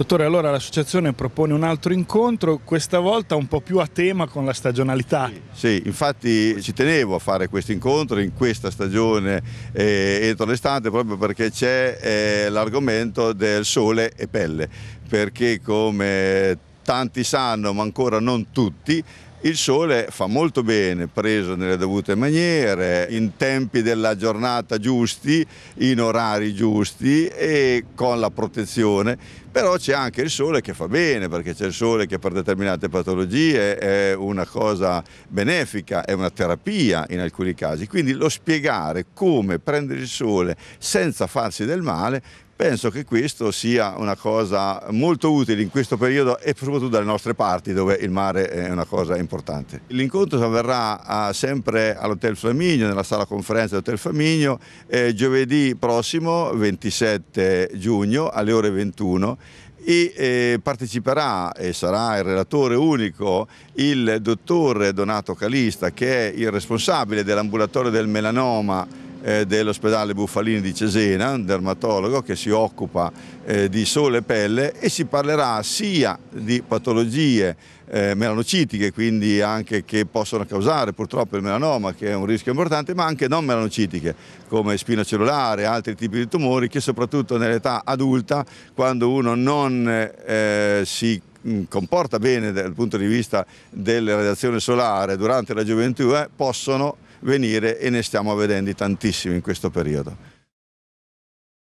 Dottore, allora l'associazione propone un altro incontro, questa volta un po' più a tema con la stagionalità. Sì, infatti ci tenevo a fare questo incontro in questa stagione eh, entro l'estate proprio perché c'è eh, l'argomento del sole e pelle, perché come tanti sanno ma ancora non tutti, il sole fa molto bene, preso nelle dovute maniere, in tempi della giornata giusti, in orari giusti e con la protezione, però c'è anche il sole che fa bene, perché c'è il sole che per determinate patologie è una cosa benefica, è una terapia in alcuni casi. Quindi lo spiegare come prendere il sole senza farsi del male Penso che questo sia una cosa molto utile in questo periodo e soprattutto dalle nostre parti dove il mare è una cosa importante. L'incontro avverrà ah, sempre all'Hotel Flaminio, nella sala conferenza dell'Hotel Flaminio, eh, giovedì prossimo 27 giugno alle ore 21 e eh, parteciperà e sarà il relatore unico il dottor Donato Calista che è il responsabile dell'ambulatorio del melanoma eh, dell'ospedale Buffalini di Cesena, un dermatologo che si occupa eh, di sole e pelle e si parlerà sia di patologie eh, melanocitiche, quindi anche che possono causare purtroppo il melanoma, che è un rischio importante, ma anche non melanocitiche, come spinocellulare e altri tipi di tumori che soprattutto nell'età adulta, quando uno non eh, si mm, comporta bene dal punto di vista della radiazione solare durante la gioventù, eh, possono venire e ne stiamo vedendo tantissimi in questo periodo.